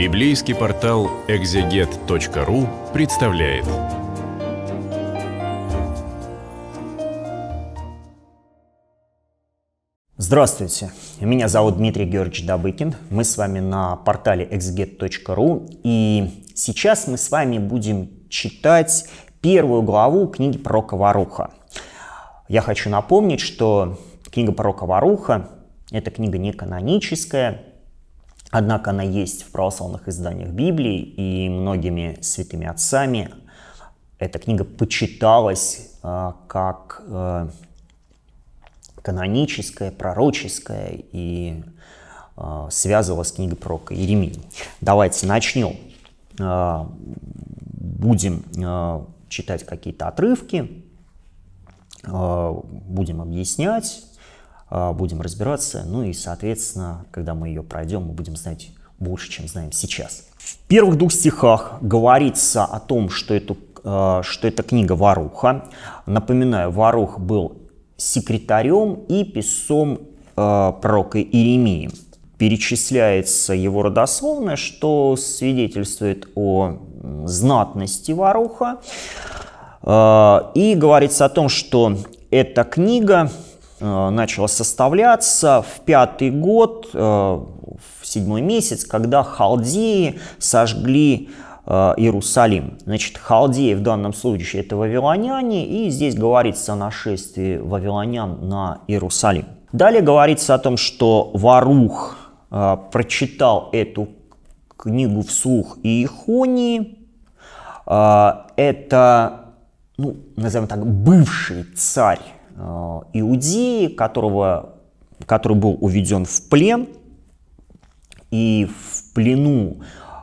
Библейский портал экзегет.ру представляет. Здравствуйте, меня зовут Дмитрий Георгиевич Добыкин. Мы с вами на портале exeget.ru, и сейчас мы с вами будем читать первую главу книги пророка Варуха. Я хочу напомнить, что книга пророка Варуха это книга не каноническая, Однако она есть в православных изданиях Библии и многими святыми отцами. Эта книга почиталась э, как э, каноническая, пророческая и э, связывалась с книгой пророка Иеремии. Давайте начнем. Э, будем э, читать какие-то отрывки, э, будем объяснять а, будем разбираться, ну и, соответственно, когда мы ее пройдем, мы будем знать больше, чем знаем сейчас. В первых двух стихах говорится о том, что, эту, а, что эта книга Варуха. Напоминаю, Варух был секретарем и писцом а, пророка Иеремии. Перечисляется его родословное, что свидетельствует о знатности Варуха. И говорится о том, что эта книга Э, начала составляться в пятый год, э, в седьмой месяц, когда халдеи сожгли э, Иерусалим. Значит, халдеи в данном случае это вавилоняне, и здесь говорится о нашествии вавилонян на Иерусалим. Далее говорится о том, что Варух прочитал эту книгу вслух Иехонии. Это, ну, назовем так, бывший царь Э, иудеи, которого, который был уведен в плен, и в плену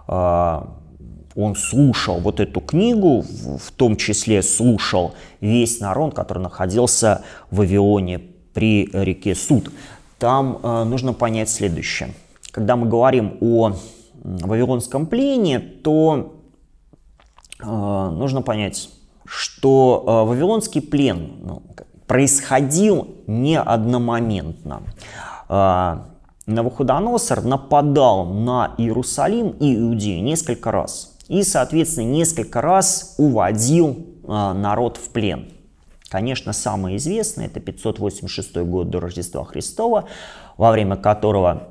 э, он слушал вот эту книгу, в том числе слушал весь народ, который находился в Вавилоне при реке Суд. Там э, нужно понять следующее. Когда мы говорим о вавилонском плене, то нужно понять, что вавилонский плен, ну, происходил не одномоментно. А, Навуходоносор нападал на Иерусалим и Иудею несколько раз. И, соответственно, несколько раз уводил а, народ в плен. Конечно, самое известное – это 586 год до Рождества Христова, во время которого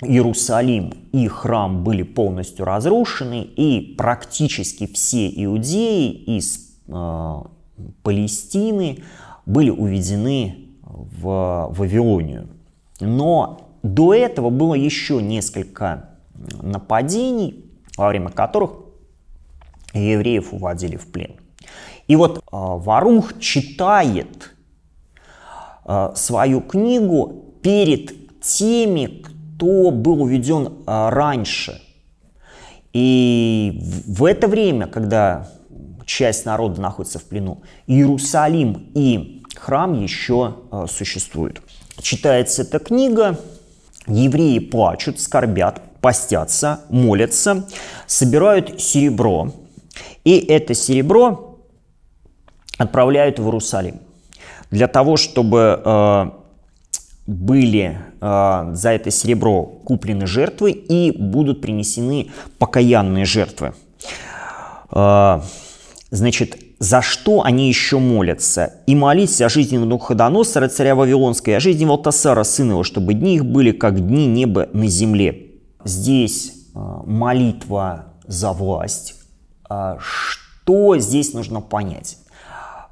Иерусалим и храм были полностью разрушены, и практически все иудеи из э, Палестины были уведены в Вавилонию. Но до этого было еще несколько нападений, во время которых евреев уводили в плен. И вот а, Варух читает а, свою книгу перед теми, кто был уведен а, раньше. И в это время, когда часть народа находится в плену. Иерусалим и храм еще э, существуют. Читается эта книга, евреи плачут, скорбят, постятся, молятся, собирают серебро, и это серебро отправляют в Иерусалим для того, чтобы э, были э, за это серебро куплены жертвы и будут принесены покаянные жертвы. Э, Значит, за что они еще молятся? «И молись о жизни Навуходоносора, царя Вавилонского, и о жизни Валтасара, сына его, чтобы дни их были, как дни неба на земле». Здесь а, молитва за власть. А, что здесь нужно понять?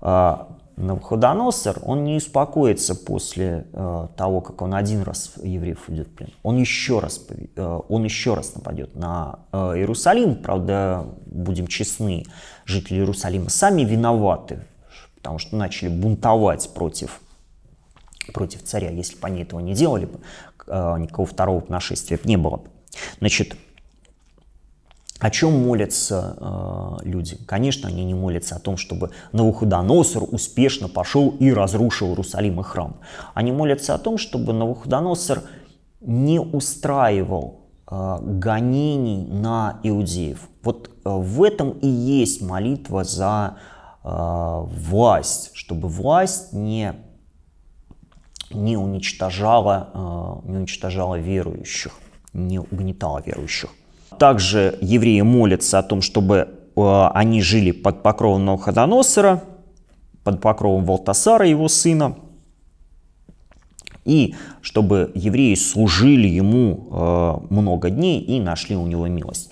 А, Навуходоносор, он не успокоится после э, того, как он один раз евреев уйдет в плен. Он еще раз, э, он еще раз нападет на э, Иерусалим. Правда, будем честны, жители Иерусалима сами виноваты, потому что начали бунтовать против, против царя. Если бы они этого не делали, э, никакого второго нашествия не было бы. Значит, о чем молятся э, люди? Конечно, они не молятся о том, чтобы Навуходоносор успешно пошел и разрушил Иерусалим и храм. Они молятся о том, чтобы Навуходоносор не устраивал э, гонений на иудеев. Вот э, в этом и есть молитва за э, власть, чтобы власть не не уничтожала, э, не уничтожала верующих, не угнетала верующих. Также евреи молятся о том, чтобы э, они жили под покровом Навуходоносора, под покровом Валтасара, его сына, и чтобы евреи служили ему э, много дней и нашли у него милость.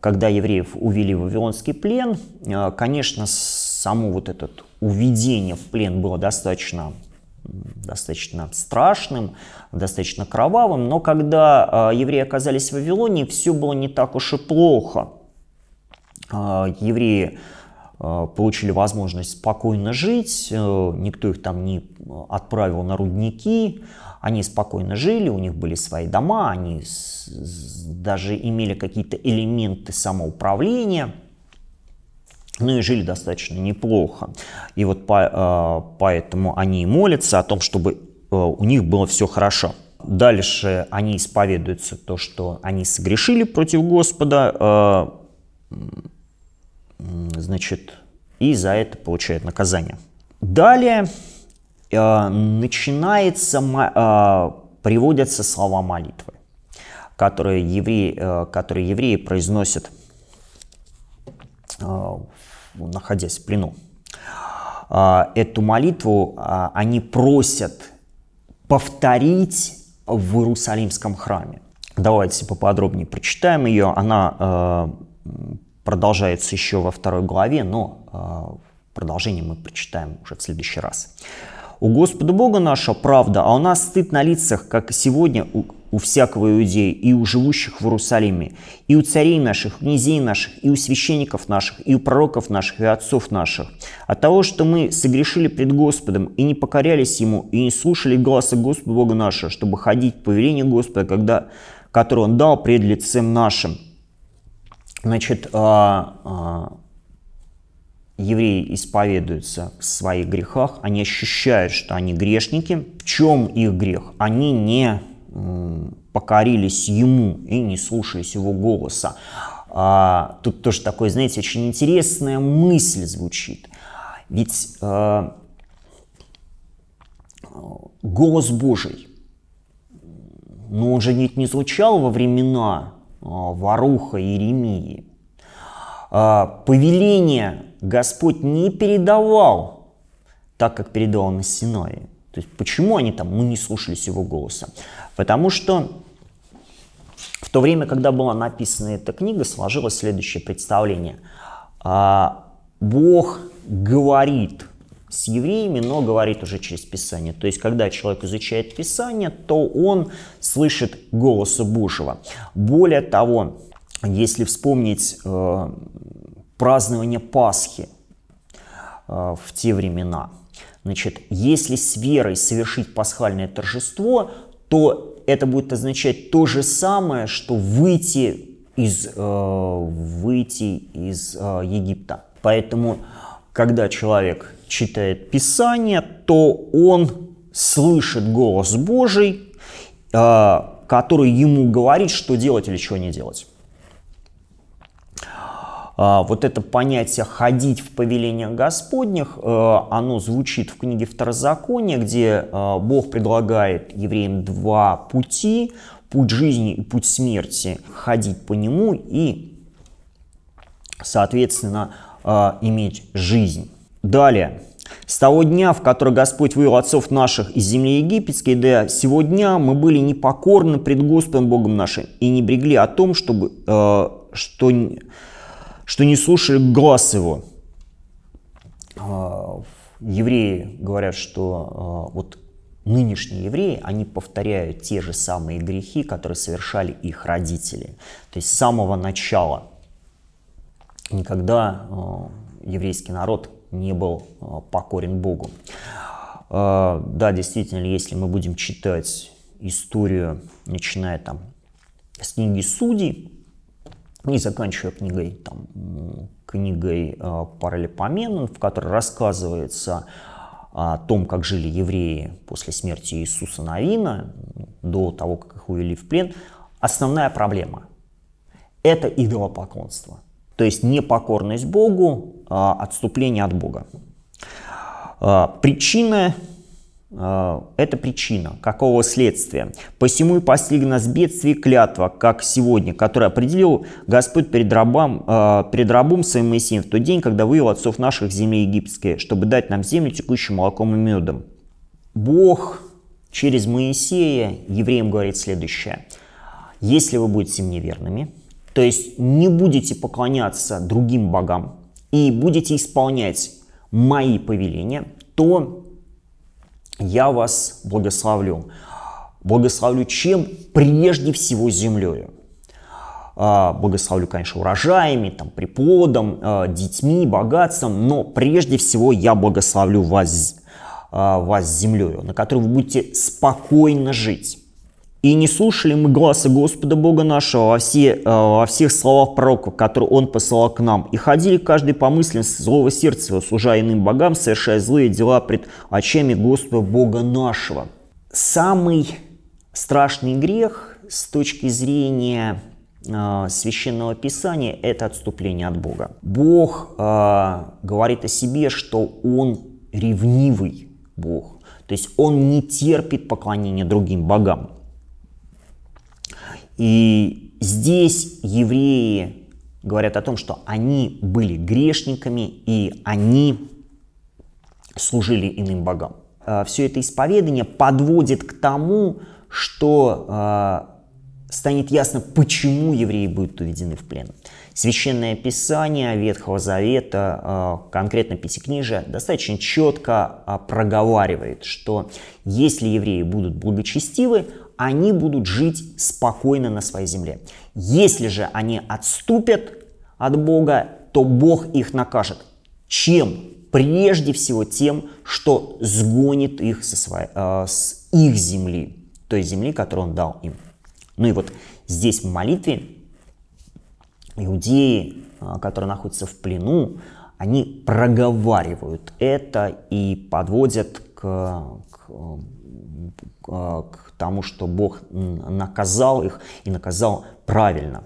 Когда евреев увели в Вавилонский плен, э, конечно, само вот это уведение в плен было достаточно достаточно страшным, достаточно кровавым, но когда а, евреи оказались в Вавилоне, все было не так уж и плохо. А, евреи а, получили возможность спокойно жить, э, никто их там не отправил на рудники, они спокойно жили, у них были свои дома, они даже имели какие-то элементы самоуправления – ну и жили достаточно неплохо. И вот по, э, поэтому они и молятся о том, чтобы э, у них было все хорошо. Дальше они исповедуются то, что они согрешили против Господа, э, значит, и за это получают наказание. Далее начинается, приводятся слова молитвы, которые евреи, которые евреи произносят в находясь в плену. А, эту молитву а, они просят повторить в Иерусалимском храме. Давайте поподробнее прочитаем ее. Она э, продолжается еще во второй главе, но э, продолжение мы прочитаем уже в следующий раз. У Господа Бога наша правда, а у нас стыд на лицах, как сегодня, у всякого иудея, и у живущих в Иерусалиме, и у царей наших, князей наших, и у священников наших, и у пророков наших, и отцов наших. От того, что мы согрешили пред Господом, и не покорялись Ему, и не слушали голоса Господа Бога нашего, чтобы ходить по велению Господа, когда, который Он дал пред лицем нашим». Значит, а, а, евреи исповедуются в своих грехах, они ощущают, что они грешники. В чем их грех? Они не покорились ему и не слушались его голоса. А, тут тоже такой, знаете, очень интересная мысль звучит. Ведь а, голос Божий, но ну, он же нет, не звучал во времена а, Варуха и Еремии. А, повеление Господь не передавал так, как передавал на Синае. То есть почему они там, мы не слушались его голоса? Потому что в то время, когда была написана эта книга, сложилось следующее представление. А, Бог говорит с евреями, но говорит уже через Писание. То есть, когда человек изучает Писание, то он слышит голоса Божьего. Более того, если вспомнить э, празднование Пасхи э, в те времена – Значит, если с верой совершить пасхальное торжество, то это будет означать то же самое, что выйти из, э, выйти из э, Египта. Поэтому, когда человек читает Писание, то он слышит голос Божий, э, который ему говорит, что делать или чего не делать. А, вот это понятие «ходить в повелениях Господних», э, оно звучит в книге Второзакония, где э, Бог предлагает евреям два пути, путь жизни и путь смерти, ходить по нему и, соответственно, э, иметь жизнь. Далее. С того дня, в который Господь вывел отцов наших из земли египетской, до сего дня мы были непокорны пред Господом Богом нашим и не брегли о том, чтобы, э, что что не слушали голос его. А, евреи говорят, что а, вот нынешние евреи, они повторяют те же самые грехи, которые совершали их родители. То есть с самого начала никогда а, еврейский народ не был покорен Богу. Да, действительно, если мы будем читать историю, начиная там с книги Судей, и заканчивая книгой, там, книгой э, Паралипоменон, в которой рассказывается о том, как жили евреи после смерти Иисуса Навина, до того, как их увели в плен, основная проблема – это идолопоклонство. То есть непокорность Богу, э, отступление от Бога. Э, Причина а, это причина, какого следствия. «Посему и постиг нас бедствие клятва, как сегодня, который определил Господь перед, рабам, э, перед рабом своим Моисеем в тот день, когда вывел отцов наших земли египетской, чтобы дать нам землю, текущим молоком и медом». Бог через Моисея евреям говорит следующее. «Если вы будете мне верными, то есть не будете поклоняться другим богам и будете исполнять мои повеления, то я вас благословлю. Благословлю чем? Прежде всего землею. А, благословлю, конечно, урожаями, там, приплодом, а, детьми, богатством, но прежде всего я благословлю вас, а, вас землею, на которой вы будете спокойно жить и не слушали мы голоса Господа Бога нашего во, все, э, во всех словах пророка, которые Он посылал к нам, и ходили каждый по мыслям злого сердца, его, служа иным богам, совершая злые дела пред очами Господа Бога нашего. Самый страшный грех с точки зрения э, Священного Писания – это отступление от Бога. Бог э, говорит о себе, что Он ревнивый Бог. То есть он не терпит поклонения другим богам. И здесь евреи говорят о том, что они были грешниками и они служили иным богам. Э, Все это исповедание подводит к тому, что э, станет ясно, почему евреи будут уведены в плен. Священное Писание Ветхого Завета, э, конкретно Пятикнижие, достаточно четко проговаривает, что если евреи будут благочестивы, они будут жить спокойно на своей земле. Если же они отступят от Бога, то Бог их накажет. Чем? Прежде всего тем, что сгонит их со своей, э, с их земли, той земли, которую он дал им. Ну и вот здесь в молитве иудеи, э, которые находятся в плену, они проговаривают это и подводят к, к, э, к тому, что Бог наказал их и наказал правильно.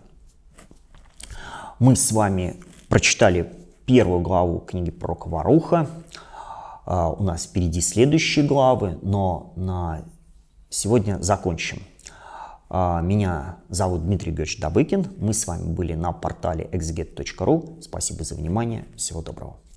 Мы с вами прочитали первую главу книги про Варуха. А, у нас впереди следующие главы, но на сегодня закончим. А, меня зовут Дмитрий Георгиевич Добыкин. Мы с вами были на портале exget.ru. Спасибо за внимание. Всего доброго.